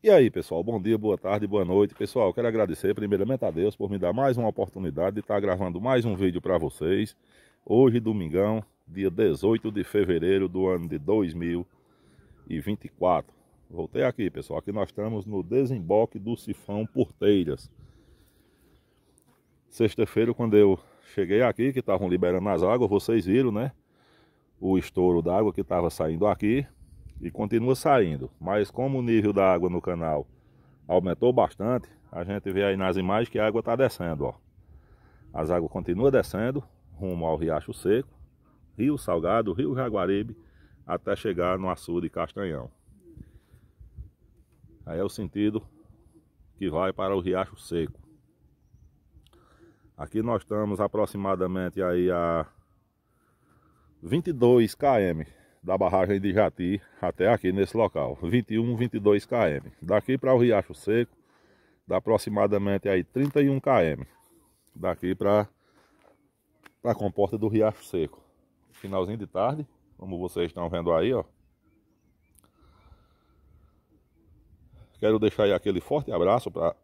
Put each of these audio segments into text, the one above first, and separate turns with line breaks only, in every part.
E aí, pessoal, bom dia, boa tarde, boa noite. Pessoal, quero agradecer primeiramente a Deus por me dar mais uma oportunidade de estar gravando mais um vídeo para vocês. Hoje, domingão, dia 18 de fevereiro do ano de 2024. Voltei aqui, pessoal. Aqui nós estamos no desemboque do sifão Porteiras. Sexta-feira, quando eu cheguei aqui, que estavam liberando as águas, vocês viram, né? O estouro d'água que estava saindo aqui e continua saindo. Mas como o nível da água no canal aumentou bastante, a gente vê aí nas imagens que a água está descendo, ó. As águas continuam descendo, rumo ao Riacho Seco, Rio Salgado, Rio Jaguaribe, até chegar no açude Castanhão. Aí é o sentido que vai para o Riacho Seco. Aqui nós estamos aproximadamente aí a 22 km da barragem de Jati até aqui nesse local, 21, 22 km. Daqui para o Riacho Seco dá aproximadamente aí 31 km. Daqui para a comporta do Riacho Seco. Finalzinho de tarde, como vocês estão vendo aí, ó. Quero deixar aí aquele forte abraço para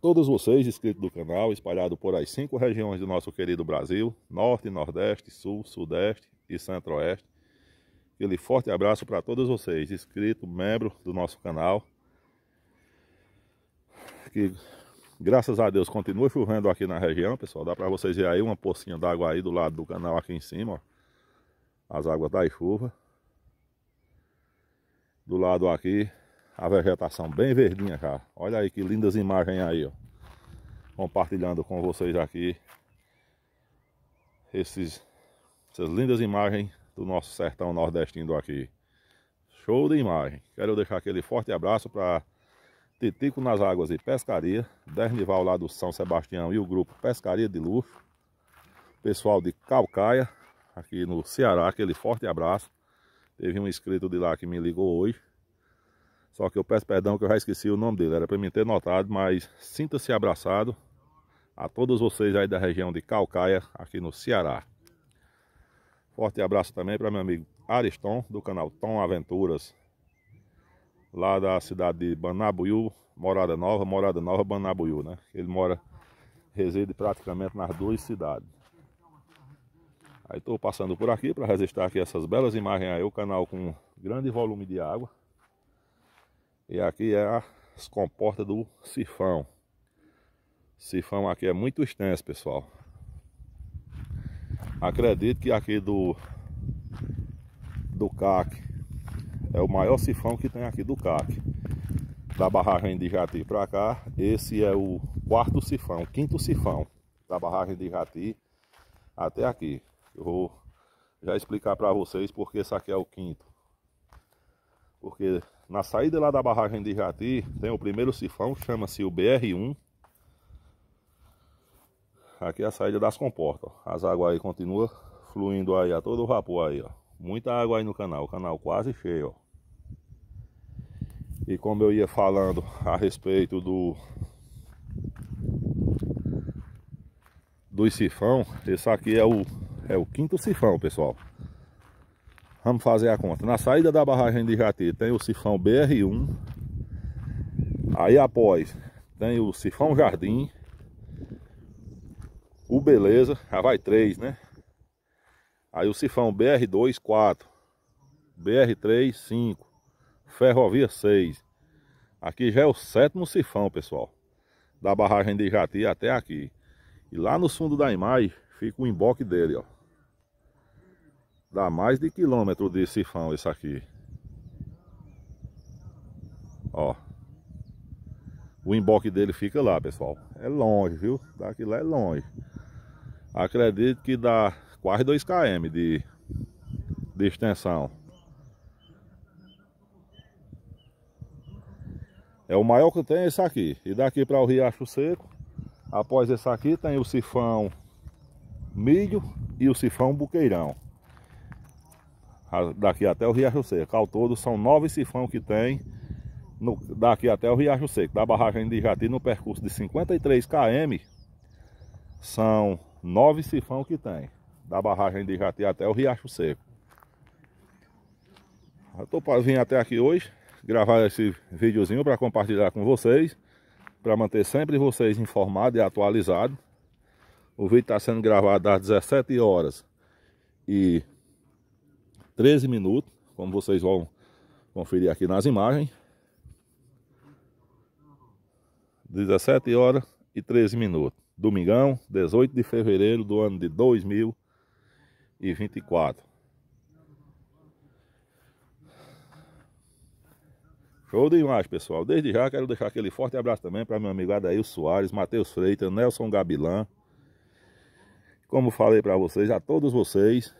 todos vocês inscritos do canal, espalhado por as cinco regiões do nosso querido Brasil, Norte, Nordeste, Sul, Sudeste e Centro-Oeste. Aquele forte abraço para todos vocês, inscrito, membro do nosso canal. Que graças a Deus continua chovendo aqui na região, pessoal. Dá para vocês ver aí uma pocinha d'água aí do lado do canal aqui em cima, ó. As águas da chuva. Do lado aqui, a vegetação bem verdinha já. Olha aí que lindas imagens aí, ó. Compartilhando com vocês aqui esses, essas lindas imagens do nosso sertão nordestino aqui. Show de imagem. Quero deixar aquele forte abraço para Titico nas Águas e Pescaria, Dernival lá do São Sebastião e o grupo Pescaria de Luxo, pessoal de Calcaia, aqui no Ceará, aquele forte abraço. Teve um inscrito de lá que me ligou hoje, só que eu peço perdão que eu já esqueci o nome dele, era para mim ter notado, mas sinta-se abraçado a todos vocês aí da região de Calcaia, aqui no Ceará. Forte abraço também para meu amigo Ariston, do canal Tom Aventuras, lá da cidade de Banabuiú, Morada Nova, Morada Nova, Banabuiú, né? Ele mora, reside praticamente nas duas cidades. Aí estou passando por aqui para registrar aqui essas belas imagens aí, o canal com grande volume de água. E aqui é as comportas do sifão. Sifão aqui é muito extenso, pessoal. Acredito que aqui do do CAC é o maior sifão que tem aqui do CAC. Da barragem de Jati para cá, esse é o quarto sifão, quinto sifão da barragem de Jati até aqui. Eu vou já explicar para vocês porque esse aqui é o quinto. Porque na saída lá da barragem de Jati tem o primeiro sifão, chama-se o BR1 Aqui é a saída das comportas. Ó. As águas aí continuam fluindo aí a todo vapor aí, ó. Muita água aí no canal, o canal quase cheio, ó. E como eu ia falando a respeito do dos sifão, esse aqui é o é o quinto sifão, pessoal. Vamos fazer a conta. Na saída da barragem de Jati tem o sifão BR1. Aí após tem o sifão Jardim o Beleza, já vai 3, né? Aí o Cifão BR2, 4. BR3, 5. Ferrovia 6. Aqui já é o sétimo Cifão, pessoal. Da barragem de Jati até aqui. E lá no fundo da imagem fica o emboque dele, ó. Dá mais de quilômetro de Cifão esse aqui. Ó. O emboque dele fica lá, pessoal. É longe, viu? Daqui lá é longe acredito que dá quase 2 km de, de extensão. É o maior que tem esse aqui. E daqui para o Riacho Seco, após esse aqui, tem o sifão milho e o sifão buqueirão. Daqui até o Riacho Seco. Ao todo são nove sifões que tem no, daqui até o Riacho Seco. Da barragem de Jati, no percurso de 53 km, são nove sifão que tem, da barragem de Jati até o Riacho Seco. Eu tô para vir até aqui hoje, gravar esse videozinho para compartilhar com vocês, para manter sempre vocês informados e atualizados. O vídeo está sendo gravado às 17 horas e 13 minutos, como vocês vão conferir aqui nas imagens. 17 horas e 13 minutos domingão, 18 de fevereiro do ano de 2024. Show de imagem, pessoal. Desde já quero deixar aquele forte abraço também para meu amigo Adair Soares, Matheus Freitas, Nelson Gabilan. Como falei para vocês, a todos vocês,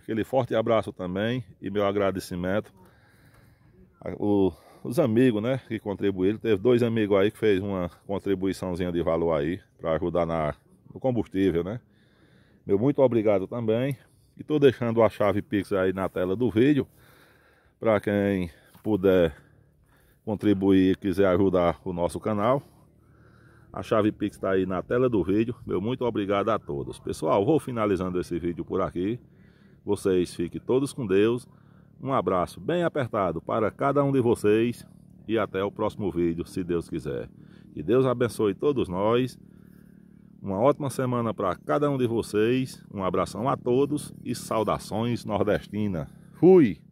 aquele forte abraço também e meu agradecimento. O os amigos, né, que contribuíram. Teve dois amigos aí que fez uma contribuiçãozinha de valor aí para ajudar na, no combustível, né? Meu muito obrigado também. E tô deixando a chave Pix aí na tela do vídeo para quem puder contribuir e quiser ajudar o nosso canal. A chave Pix está aí na tela do vídeo. Meu muito obrigado a todos. Pessoal, vou finalizando esse vídeo por aqui. Vocês fiquem todos com Deus. Um abraço bem apertado para cada um de vocês e até o próximo vídeo, se Deus quiser. Que Deus abençoe todos nós. Uma ótima semana para cada um de vocês. Um abração a todos e saudações nordestinas. Fui!